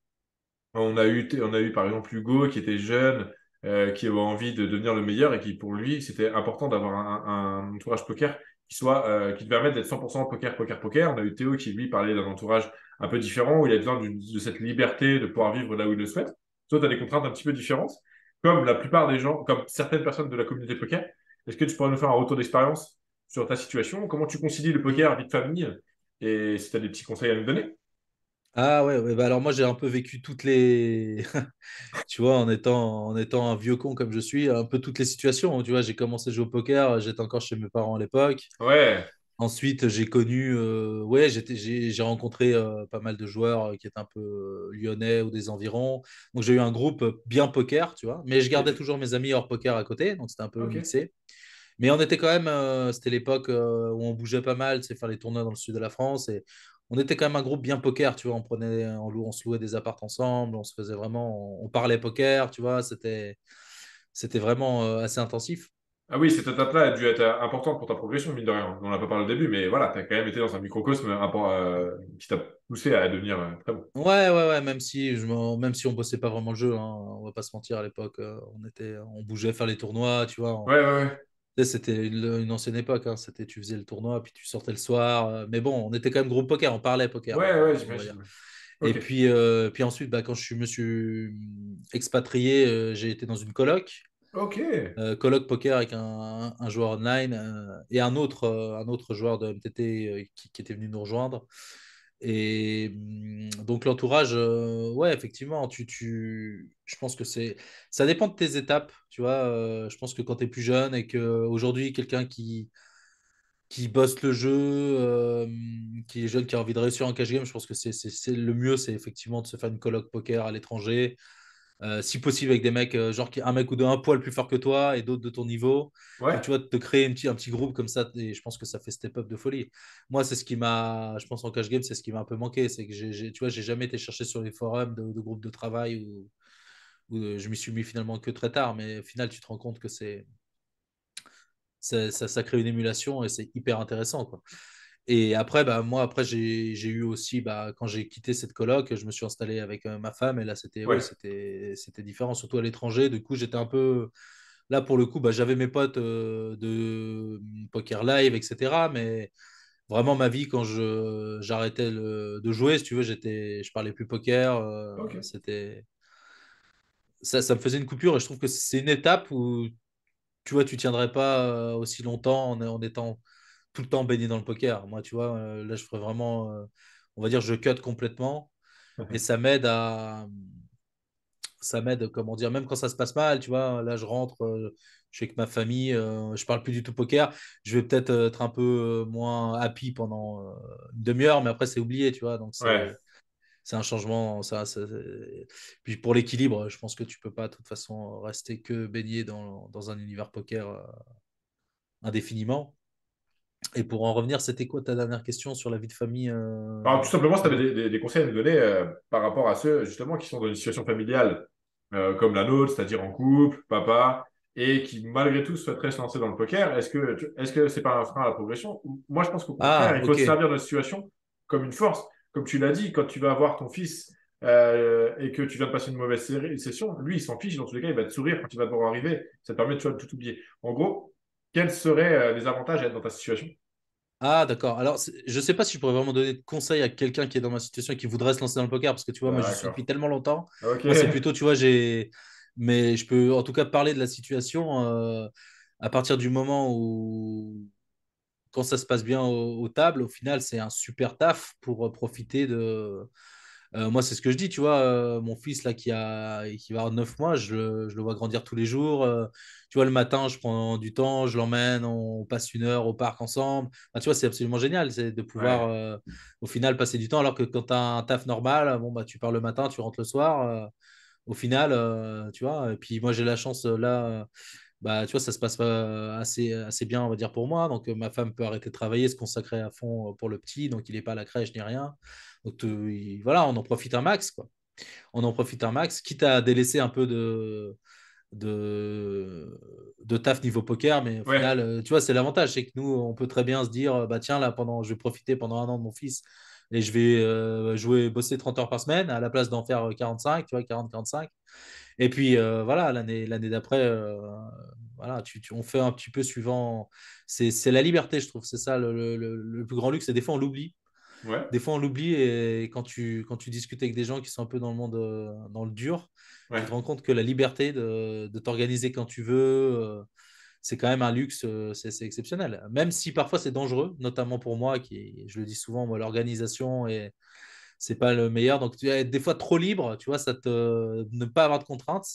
Speaker 1: On a, eu, on a eu, par exemple, Hugo, qui était jeune, euh, qui a envie de devenir le meilleur et qui, pour lui, c'était important d'avoir un, entourage poker qui, soit, euh, qui te permette d'être 100% poker, poker, poker. On a eu Théo qui, lui, parlait d'un entourage un peu différent où il a besoin de cette liberté de pouvoir vivre là où il le souhaite. soit tu as des contraintes un petit peu différentes, comme la plupart des gens, comme certaines personnes de la communauté poker. Est-ce que tu pourrais nous faire un retour d'expérience sur ta situation Comment tu concilies le poker, vie de famille Et si tu as des petits conseils à nous donner ah
Speaker 2: ouais, bah alors moi j'ai un peu vécu toutes les, tu vois, en étant, en étant un vieux con comme je suis, un peu toutes les situations. Hein, tu vois, j'ai commencé à jouer au poker, j'étais encore chez mes parents à l'époque. Ouais. Ensuite, j'ai connu, euh, ouais, j'ai rencontré euh, pas mal de joueurs euh, qui étaient un peu euh, lyonnais ou des environs. Donc j'ai eu un groupe bien poker, tu vois, mais je gardais toujours mes amis hors poker à côté, donc c'était un peu mixé. Mais on était quand même, c'était l'époque où on bougeait pas mal, c'est faire les tournois dans le sud de la France et on était quand même un groupe bien poker, tu vois. On prenait, on, louait, se louait des apparts ensemble, on se faisait vraiment, on, parlait poker, tu vois. C'était, c'était vraiment euh, assez intensif.
Speaker 1: Ah oui, cette étape-là a dû être euh, importante pour ta progression, mine de rien. On n'en a pas parlé au début, mais voilà, tu as quand même été dans un microcosme euh, qui t'a poussé à devenir très bon.
Speaker 2: Ouais, ouais, ouais, même si, je, même si on bossait pas vraiment le jeu, on hein, on va pas se mentir à l'époque, on, était, on bougeait faire les tournois, tu vois. ouais, ouais. C'était une, ancienne époque, hein. c'était tu faisais le tournoi, puis tu sortais le soir. Euh, mais bon, on était quand même groupe poker, on parlait poker. Hein, et puis, euh, puis ensuite, bah, quand je me suis mm, expatrié, euh, j'ai été dans une coloc. Ok. coloc poker avec un, joueur online et un autre, un autre joueur de MTT qui, était venu nous rejoindre. Et mmh, donc l'entourage, ouais, effectivement, tu, je pense que c'est, ça dépend de tes étapes, tu vois. je pense que quand tu es plus jeune et qu'aujourd'hui, quelqu'un qui, qui bosse le jeu, qui est jeune, qui a envie de réussir en cash game, je pense que c'est, le mieux, c'est effectivement de se faire une colloque poker à l'étranger, euh, si possible avec des mecs, euh, genre genre un mec ou deux un poil plus fort que toi et d'autres de ton niveau. tu vois, te créer un petit, un petit groupe comme ça, et je pense que ça fait step up de folie. Moi, c'est ce qui m'a, je pense en cash game, c'est ce qui m'a un peu manqué. C'est que tu vois, j'ai jamais été chercher sur les forums de, groupes de travail où, euh, je m'y suis mis finalement que très tard. Mais au final, tu te rends compte que c'est, ça, ça, ça crée une émulation et c'est hyper intéressant. Quoi. Et après, bah, moi, après, j'ai eu aussi, bah, quand j'ai quitté cette coloc, je me suis installé avec euh, ma femme, et là, c'était ouais. c'était différent, surtout à l'étranger. Du coup, j'étais un peu. Là, pour le coup, bah, j'avais mes potes euh, de mm, poker live, etc. Mais vraiment, ma vie, quand j'arrêtais de jouer, si tu veux, je parlais plus poker. Euh, c'était. Ça, ça me faisait une coupure, et je trouve que c'est une étape où tu vois, tu tiendrais pas aussi longtemps en, en étant tout le temps baigné dans le poker. Moi, tu vois, euh, là, je ferais vraiment, euh, on va dire, je cut complètement. Et ça m'aide à. Ça m'aide, comment dire, même quand ça se passe mal, tu vois, là, je rentre, euh, je suis avec ma famille, je parle plus du tout poker. Je vais peut-être être un peu moins happy pendant une demi-heure, mais après, c'est oublié, tu vois. Donc, c'est. un changement. Ça, Puis pour l'équilibre, je pense que tu peux pas de toute façon rester que baigné dans un univers poker indéfiniment. Et pour en revenir, c'était quoi ta dernière question sur la vie de famille euh, bah, Tout simplement, si tu
Speaker 1: avais des, des, conseils à nous donner euh, par rapport à ceux justement qui sont dans une situation familiale euh, comme la nôtre, c'est-à-dire en couple, papa, et qui malgré tout souhaiteraient se lancer dans le poker, est-ce que est-ce que c'est pas un frein à la progression Moi, je pense qu'au ah, contraire, il faut se servir de la situation comme une force. Comme tu l'as dit, quand tu vas voir ton fils et que tu viens de passer une mauvaise série, session, lui, il s'en fiche. Dans tous les cas, il va te sourire quand il va devoir arriver. Ça te permet de tout oublier. En gros, quels seraient euh, les avantages à être dans ta situation
Speaker 2: ah, d'accord. Alors, je ne sais pas si je pourrais vraiment donner de conseils à quelqu'un qui est dans ma situation et qui voudrait se lancer dans le poker, parce que tu vois, moi, je suis depuis tellement longtemps. Moi, c'est plutôt, tu vois, j'ai. Mais je peux en tout cas parler de la situation euh, à partir du moment où, quand ça se passe bien aux tables, au final, c'est un super taf pour euh, profiter de, euh, moi, c'est ce que je dis, tu vois, euh, mon fils là qui, va avoir 9 mois, je, je le vois grandir tous les jours. Euh, tu vois, le matin, je prends du temps, je l'emmène, on passe une heure au parc ensemble. tu vois, c'est absolument génial, c'est de pouvoir au final passer du temps, alors que quand tu as un taf normal, bah, tu pars le matin, tu rentres le soir. au final, tu vois, et puis moi, j'ai la chance là. Bah, tu vois, ça se passe assez, assez bien, on va dire, pour moi. Donc, ma femme peut arrêter de travailler, se consacrer à fond pour le petit. Donc, il n'est pas à la crèche ni rien voilà, on en profite un max. Quoi. On en profite un max, quitte à délaisser un peu de, de, taf niveau poker, mais au final, euh, tu vois, c'est l'avantage, c'est que nous, on peut très bien se dire, bah tiens, là, pendant, je vais profiter pendant un an de mon fils et je vais euh, jouer, bosser 30 heures par semaine à la place d'en faire 45, euh, tu vois, 40-45. Et puis, voilà, l'année d'après, voilà, on fait un petit peu suivant. C'est la liberté, je trouve, c'est ça le, le, plus grand luxe, et des fois, on l'oublie. Des fois, on l'oublie et quand tu, quand tu discutes avec des gens qui sont un peu dans le monde, euh, dans le dur, tu te rends compte que la liberté de, t'organiser quand tu veux, euh, c'est quand même un luxe, euh, c'est exceptionnel. Même si parfois c'est dangereux, notamment pour moi, qui, je le dis souvent, l'organisation et c'est pas le meilleur. Donc, tu es des fois trop libre, tu vois, ça te, ne pas avoir de contraintes.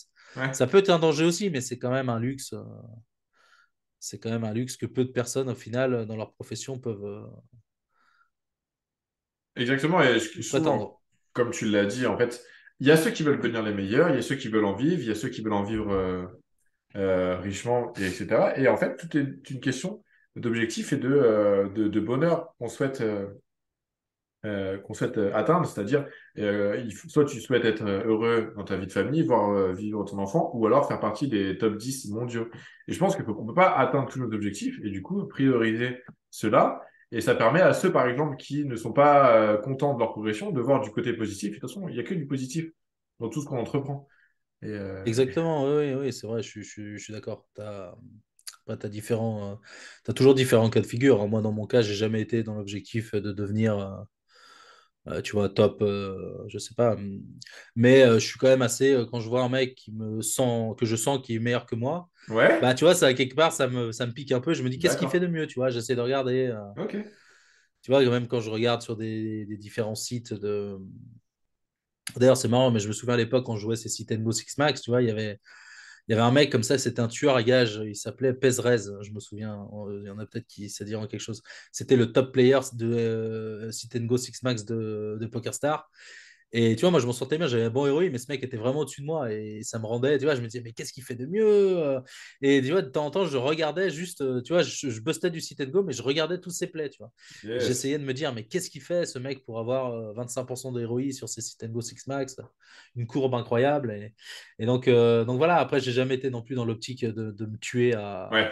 Speaker 2: Ça peut être un danger aussi, mais c'est quand même un luxe. C'est quand même un luxe que peu de personnes, au final, dans leur profession, peuvent,
Speaker 1: Exactement. Et comme tu l'as dit, en fait, il y a ceux qui veulent devenir les meilleurs, il y a ceux qui veulent en vivre, il y a ceux qui veulent en vivre euh, euh, richement, etc. Et en fait, tout est une question d'objectif et euh, de, de, bonheur qu'on souhaite, qu'on souhaite atteindre. C'est-à-dire, soit tu souhaites être heureux dans ta vie de famille, voire vivre ton enfant, ou alors faire partie des top 10 mondiaux. Et je pense qu'on ne peut pas atteindre tous nos objectifs, et du coup, prioriser cela et ça permet à ceux, par exemple, qui ne sont pas euh, contents de leur progression, de voir du côté positif. De toute façon, il n'y a que du positif dans tout ce qu'on entreprend. Euh, Exactement, oui, oui, c'est vrai, je,
Speaker 2: suis d'accord. Tu as... Bah, différents, euh, toujours différents cas de figure. Hein. Moi, dans mon cas, j'ai jamais été dans l'objectif de devenir euh, tu vois, top, euh, je sais pas. Hum. Mais euh, je suis quand même assez, quand je vois un mec qui me sent, que je sens qui est meilleur que moi, ouais. bah tu vois, ça, quelque part, ça me, ça me pique un peu. Je me dis, qu'est-ce qu'il fait de mieux, tu vois, j'essaie de regarder. Tu vois, même quand je regarde sur des, des différents sites de. D'ailleurs, c'est marrant, mais je me souviens à l'époque, quand je jouais ces sites Nbo Six Max, tu vois, il y avait il y avait un mec comme ça, c'était un tueur à gages, il s'appelait Pezrez, je me souviens, euh, il y en a peut-être qui ça à quelque chose. C'était le top player de euh, Go 6 Max de, de Star. Et tu vois, moi, je m'en sentais bien, j'avais un bon héroïne, mais ce mec était vraiment au-dessus de moi et ça me rendait, tu vois, je me disais, mais qu'est-ce qu'il fait de mieux euh. Et tu vois, de temps en temps, je regardais juste, euh, tu vois, je, je bustais du site and Go, mais je regardais tous ses plays, tu vois. J'essayais de me dire, mais qu'est-ce qu'il fait ce mec pour avoir 25% euh, d'héroïne sur ses sites and Go 6 Max Une courbe incroyable. Et, donc, donc voilà, après, j'ai jamais été non plus dans l'optique de, de, me tuer à. Ouais.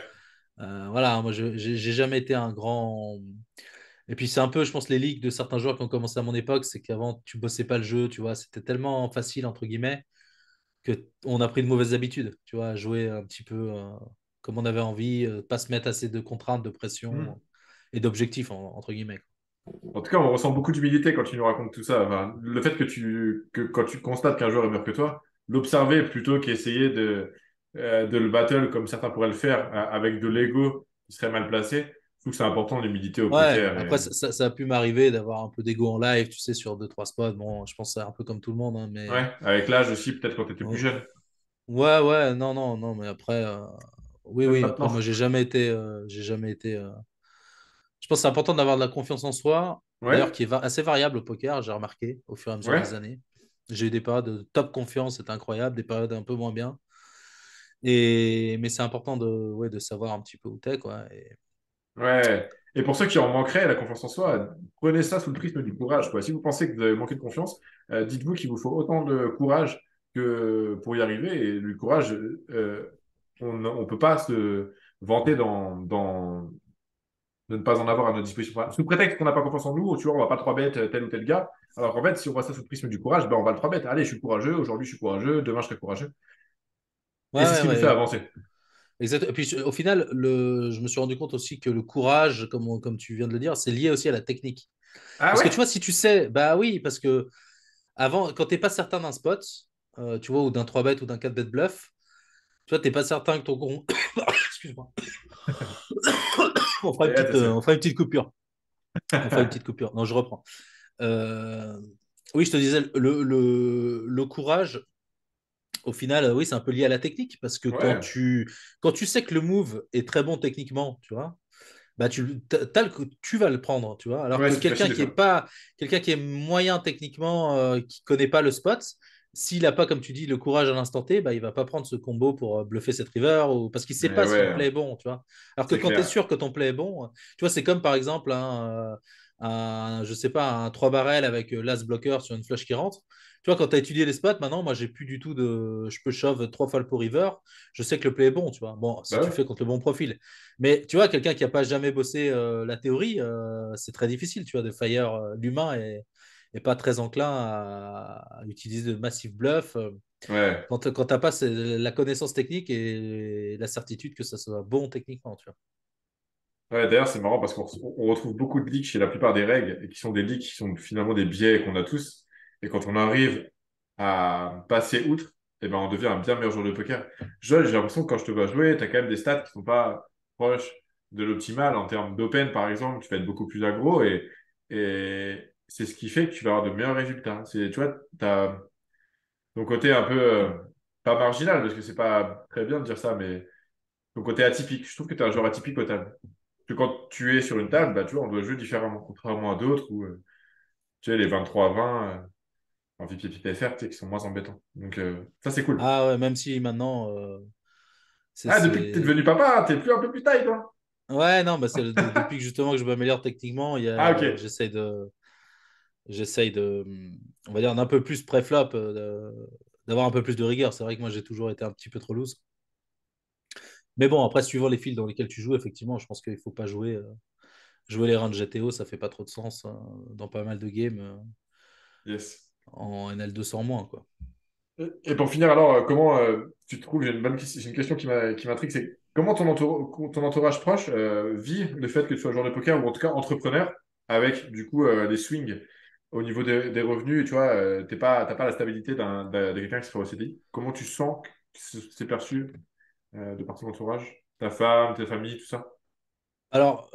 Speaker 2: voilà, moi, j'ai jamais été un grand et puis c'est un peu, je pense, les ligues de certains joueurs qui ont commencé à mon époque, c'est qu'avant, tu bossais pas le jeu, tu vois, c'était tellement facile, entre guillemets, que on a pris de mauvaises habitudes, tu vois, jouer un petit peu euh, comme on avait envie, euh, pas se mettre assez de contraintes, de pression hmm. et d'objectifs, entre guillemets.
Speaker 1: En tout cas, on ressent beaucoup d'humilité quand tu nous racontes tout ça. le fait que tu, quand tu constates qu'un joueur est meilleur que toi, l'observer plutôt qu'essayer de, euh, de le battle comme certains pourraient le faire avec de l'ego qui serait mal placé, trouve que c'est important l'humidité au poker. Après,
Speaker 2: ça, ça, a pu m'arriver d'avoir un peu d'ego en live, tu sais, sur deux, trois spots. Bon, je pense que c'est un peu comme tout le monde. Hein, mais... Ouais, avec l'âge aussi,
Speaker 1: peut-être quand tu étais plus jeune.
Speaker 2: Ouais, ouais, non, non, non, mais après, euh, oui, oui, moi, j'ai jamais été. Euh, j'ai jamais été euh, Je pense que c'est important d'avoir de la confiance en soi, d'ailleurs, qui est assez variable au poker, j'ai remarqué, au fur et à mesure des années. J'ai eu des périodes de top confiance, c'est incroyable, des périodes un peu moins bien. Et... Mais c'est important de, ouais, de savoir un petit peu où t'es. Quoi. Et...
Speaker 1: Ouais. Et pour ceux qui en manqueraient, la confiance en soi, prenez ça sous le prisme du courage. Si vous pensez que vous avez manqué de confiance, euh, dites-vous qu'il vous faut autant de courage que pour y arriver. Et le courage, euh, on ne peut pas se vanter dans, dans, de ne pas en avoir à notre disposition. Enfin, sous prétexte qu'on n'a pas confiance en nous, tu vois, on va pas trois bêtes euh, tel ou tel gars. Alors qu'en fait, si on voit ça sous le prisme du courage, ben on va le trois bêtes. Allez, je suis courageux, aujourd'hui je suis courageux, demain je serai courageux. et c'est ce qui nous fait avancer.
Speaker 2: Et puis au final, le... je me suis rendu compte aussi que le courage, comme, comme tu viens de le dire, c'est lié aussi à la technique. Ah parce que tu vois, si tu sais, bah oui, parce que avant, quand n'es pas certain d'un spot, euh, tu vois, ou d'un 3 bet ou d'un 4 bet bluff, tu vois, tu n'es pas certain que ton con. Excuse-moi. Euh, on, fera une petite, coupure. On fera une petite coupure. Non, je reprends. Euh, oui, je te disais, le, le, le courage, au final, euh, oui, c'est un peu lié à la technique parce que quand, tu, quand tu sais que le move est très bon techniquement, tu vois, bah tu, tu vas le prendre, tu vois. Alors que quelqu'un qui est pas, quelqu'un qui est moyen techniquement, euh, qui connaît pas le spot, s'il n'a pas, comme tu dis, le courage à l'instant T, bah, il va pas prendre ce combo pour euh, bluffer cette river ou parce qu'il sait eh pas si ton play est bon, tu vois. Alors que quand tu es sûr que ton play est bon, tu vois, c'est comme par exemple un, je sais pas, un 3 barrel avec l'as blocker sur une flush qui rentre tu vois, quand tu as étudié les spots, maintenant, moi, j'ai plus du tout de. Je peux shove trois fois pour river. Je sais que le play est bon, tu vois. Bon, si bah tu fais contre le bon profil. Mais tu vois, quelqu'un qui n'a pas jamais bossé euh, la théorie, euh, c'est très difficile, tu vois, de fire euh, l'humain et n'est pas très enclin à, utiliser de massifs bluffs. Ouais. Quand, quand tu n'as pas la connaissance technique et la certitude que ça soit bon techniquement, tu
Speaker 1: vois. Ouais, d'ailleurs, c'est marrant parce qu'on retrouve beaucoup de leaks chez la plupart des règles et qui sont des leaks qui sont finalement des biais qu'on a tous. Et quand on arrive à passer outre, eh ben, on devient un bien meilleur joueur de poker. j'ai l'impression que quand je te vois jouer, tu as quand même des stats qui ne sont pas proches de l'optimal. En termes d'open, par exemple, tu vas être beaucoup plus agro. et, et c'est ce qui fait que tu vas avoir de meilleurs résultats. Tu vois, tu as ton côté un peu, euh, pas marginal, parce que ce n'est pas très bien de dire ça, mais ton côté atypique. Je trouve que tu es un joueur atypique au table. quand tu es sur une table, bah, tu vois, on doit jouer différemment, contrairement à d'autres où euh, tu sais, les 23 20. Euh, en VPPFR PFR qui sont moins embêtants. Donc euh,
Speaker 2: ça, c'est cool. Ah ouais, même si maintenant. Euh, ah, depuis que tu es devenu papa, tu es plus
Speaker 1: un peu plus taille, toi.
Speaker 2: Ouais, non, bah, c'est depuis que justement que je m'améliore techniquement, ah, j'essaye de. J'essaye de. On va dire d'un peu plus pré-flop, euh, d'avoir un peu plus de rigueur. C'est vrai que moi, j'ai toujours été un petit peu trop loose. Mais bon, après, suivant les fils dans lesquels tu joues, effectivement, je pense qu'il ne faut pas jouer. Euh, jouer les ranges GTO, ça fait pas trop de sens hein, dans pas mal de games. Yes en
Speaker 1: NL200 moins. Quoi. Et pour finir, alors, euh, comment euh, tu tu trouves J'ai une, bonne, question qui m'intrigue c'est comment ton, entourage, ton entourage proche euh, vit le fait que tu sois joueur de poker ou en tout cas entrepreneur avec du coup des swings au niveau des, revenus revenus Tu vois, tu n'as pas, la stabilité d'un quelqu'un qui se au CDI. Comment tu sens que c'est perçu de par ton entourage Ta femme, ta famille, tout ça alors,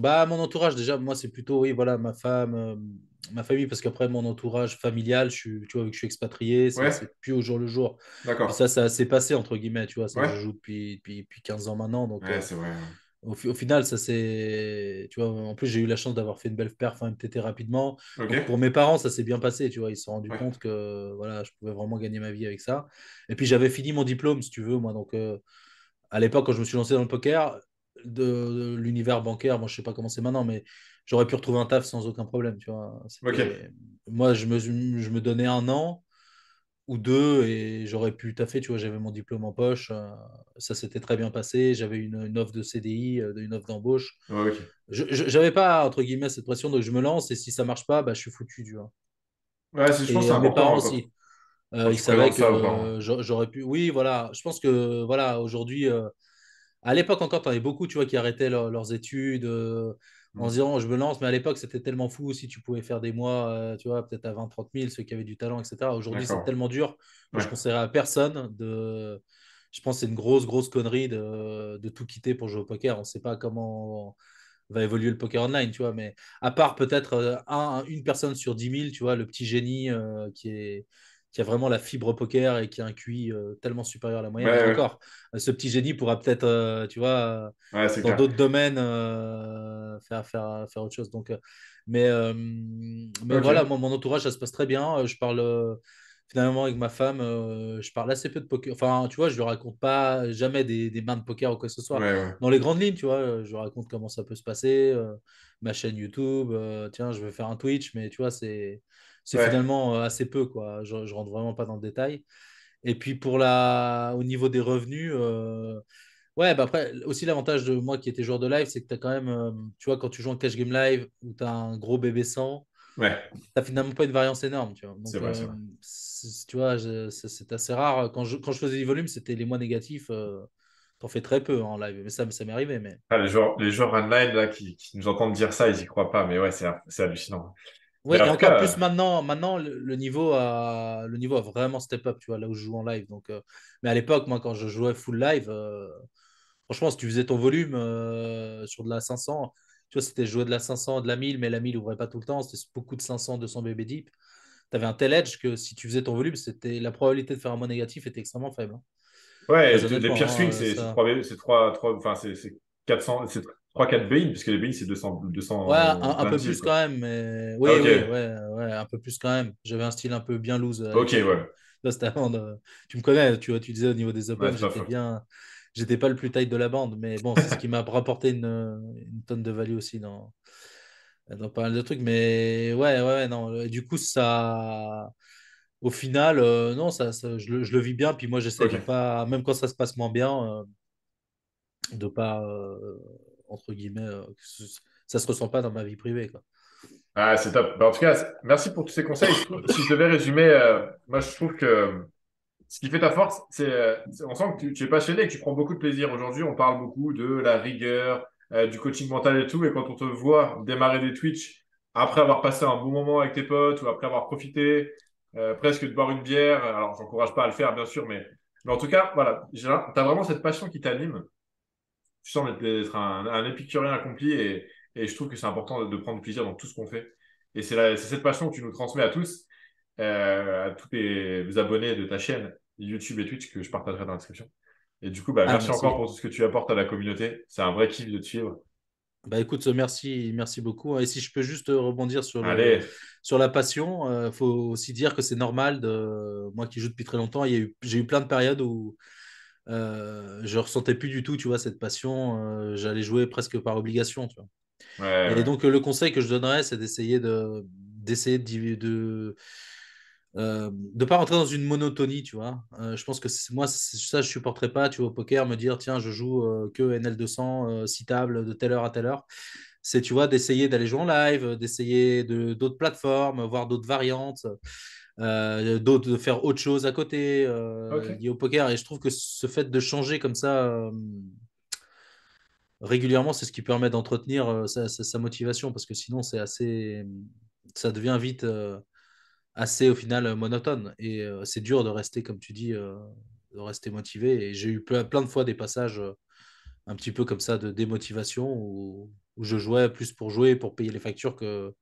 Speaker 2: bah, mon entourage, déjà, moi, c'est plutôt, oui, voilà, ma femme, ma famille, parce qu'après mon entourage familial, je suis, tu vois, que je suis expatrié, c'est plus au jour le jour. D'accord. Ça, ça s'est passé, entre guillemets, tu vois, ça je joue depuis, 15 ans maintenant. Donc, ouais, euh, c'est vrai. Au, final, ça c'est. Tu vois, en plus, j'ai eu la chance d'avoir fait une belle perf en hein, MTT rapidement. pour mes parents, ça s'est bien passé. Tu vois, ils se sont rendus compte que voilà, je pouvais vraiment gagner ma vie avec ça. Et puis, j'avais fini mon diplôme, si tu veux, moi. Donc, euh, à l'époque, quand je me suis lancé dans le poker, de, l'univers bancaire, moi je sais pas comment c'est maintenant, mais j'aurais pu retrouver un taf sans aucun problème, tu vois. Moi, je me, je me donnais un an ou deux et j'aurais pu taffer, tu vois, j'avais mon diplôme en poche, euh, ça s'était très bien passé, j'avais une, offre de CDI, euh, une offre d'embauche. Je n'avais pas, entre guillemets, cette pression de je me lance et si ça marche pas, bah, je suis foutu, tu vois. Mes parents aussi. Euh, ils savaient que j'aurais pu. Oui, voilà. Je pense que voilà, aujourd'hui, à l'époque encore, tu en avais beaucoup, tu vois, qui arrêtaient leurs études euh, en mm. se disant, je me lance, mais à l'époque, c'était tellement fou si tu pouvais faire des mois, euh, tu vois, peut-être à 20, 30 000, ceux qui avaient du talent, etc. Aujourd'hui, c'est tellement dur que je je conseillerais à personne de. Je pense que c'est une grosse, grosse connerie de, tout quitter pour jouer au poker. On ne sait pas comment va évoluer le poker online, tu vois, mais à part peut-être euh, un, une personne sur 10 000, tu vois, le petit génie qui est qui a vraiment la fibre poker et qui a un QI euh, tellement supérieur à la moyenne encore. Euh, ce petit génie pourra peut-être, euh, tu vois, dans d'autres domaines faire, faire, faire autre chose. Donc, mais mais voilà, mon entourage, ça se passe très bien. Je parle finalement avec ma femme, je parle assez peu de poker. Enfin, tu vois, je lui raconte pas jamais des, mains de poker ou quoi que ce soit. Dans les grandes lignes, tu vois, je raconte comment ça peut se passer, ma chaîne YouTube, tiens, je vais faire un Twitch, mais tu vois, c'est c'est finalement euh, assez peu. Quoi. Je ne rentre vraiment pas dans le détail. Et puis pour la... au niveau des revenus, euh, ouais, bah après, aussi l'avantage de moi qui étais joueur de live, c'est que tu as quand même, euh, tu vois, quand tu joues en cash game live où tu as un gros bébé 100, ouais. tu n'as finalement pas une variance énorme. Tu vois, Donc, vrai, tu vois c'est assez rare. Quand je, quand je faisais du volume, c'était les mois négatifs. en fais très peu hein, en live, mais ça, ça m'est arrivé. Mais... Ah, les, joueurs,
Speaker 1: les joueurs online là, qui, nous entendent dire ça, ils n'y croient pas, mais ouais, c'est hallucinant. Oui, et encore plus
Speaker 2: maintenant, maintenant le, niveau a, le niveau vraiment step up, tu vois, là où je joue en live. Donc, euh, mais à l'époque, moi, quand je jouais full live, euh, franchement, si tu faisais ton volume euh, sur de la 500, tu vois, c'était jouer de la 500, de la 1000, mais la 1000 ouvrait pas tout le temps, c'était beaucoup de 500, 200 BB deep. Tu avais un tel edge que si tu faisais ton volume, c'était la probabilité de faire un mot négatif était extrêmement faible. Hein. Ouais, les pires swings, c'est
Speaker 1: 400, c'est 3-4 parce puisque les builds, c'est 200, 200. Ouais, un, peu plus quand même. Mais... Ah, oui, ouais,
Speaker 2: ouais, un peu plus quand même. J'avais un style un peu bien loose. Euh, ok, ouais. Là, Tu me connais, tu vois, tu disais au niveau des open, j'étais bien. J'étais pas le plus tight de la bande, mais bon, c'est ce qui m'a rapporté une, tonne de value aussi dans, pas mal de trucs. Mais ouais, ouais, non. du coup, ça au final, euh, non, ça, je, le, vis bien. Puis moi, j'essaie de pas, même quand ça se passe moins bien, euh, de pas entre guillemets, euh, ça se ressent pas dans ma vie privée.
Speaker 1: Quoi. Ah, c'est top. Bah, en tout cas, merci pour tous ces conseils. si je devais résumer, euh, moi, je trouve que euh, ce qui fait ta force, c'est on sent que tu, es passionné et que tu prends beaucoup de plaisir. Aujourd'hui, on parle beaucoup de la rigueur, du coaching mental et tout. Et quand on te voit démarrer des Twitch après avoir passé un bon moment avec tes potes ou après avoir profité presque de boire une bière, alors j'encourage pas à le faire, bien sûr, mais, mais en tout cas, voilà, tu as vraiment cette passion qui t'anime tu sens d'être un, épicurien accompli et, je trouve que c'est important de, prendre plaisir dans tout ce qu'on fait. Et c'est cette passion que tu nous transmets à tous, euh, à tous les abonnés de ta chaîne YouTube et Twitch que je partagerai dans la description. Et du coup, bah, ah, merci, encore pour tout ce que tu apportes à la communauté. C'est un vrai kiff de te suivre. Bah écoute, euh,
Speaker 2: merci, merci beaucoup. Et si je peux juste euh, rebondir sur, la passion, il faut aussi dire que c'est normal. De, moi qui joue depuis très longtemps, j'ai eu plein de périodes où euh, je ressentais plus du tout, tu vois, cette passion. Euh, j'allais jouer presque par obligation, tu vois. et donc, euh, le conseil que je donnerais, c'est d'essayer de d'essayer de, de pas rentrer dans une monotonie, tu vois. je pense que moi, ça, je supporterais pas, tu vois, au poker, me dire, tiens, je joue que NL200, citable table de telle heure à telle heure. C'est, tu vois, d'essayer d'aller jouer en live, d'essayer de, d'autres plateformes, voir d'autres variantes. Euh, d'autres de faire autre chose à côté euh, lié au poker. Et je trouve que ce fait de changer comme ça euh, régulièrement, c'est ce qui permet d'entretenir euh, sa, motivation parce que sinon, c'est assez, ça devient vite assez au final monotone et c'est dur de rester, comme tu dis, de rester motivé. Et j'ai eu plein, plein, de fois des passages un petit peu comme ça de démotivation où, où je jouais plus pour jouer, pour payer les factures que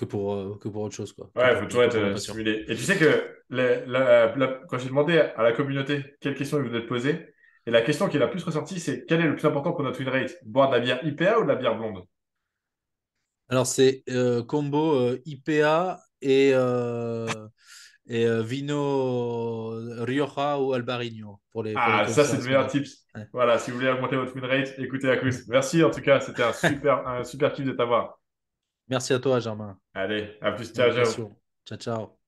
Speaker 2: que pour, euh, que pour autre chose. Quoi. Ouais, il faut toujours être stimulé. Et tu sais que
Speaker 1: la, quand j'ai demandé à la communauté quelles questions ils voulaient de poser, et la question qui est la plus ressortie, c'est quel est le plus important pour notre win rate Boire de la bière IPA ou de la bière blonde
Speaker 2: Alors, c'est euh, combo euh, IPA et,
Speaker 1: et vino Rioja ou Albarino. Pour les, ah, ça, c'est le meilleur tips. Voilà, si vous voulez augmenter votre win rate, écoutez Acus. Merci en tout cas, c'était un super, un super de t'avoir.
Speaker 2: Merci à toi, Germain. Allez, à plus tard, Ciao, ciao.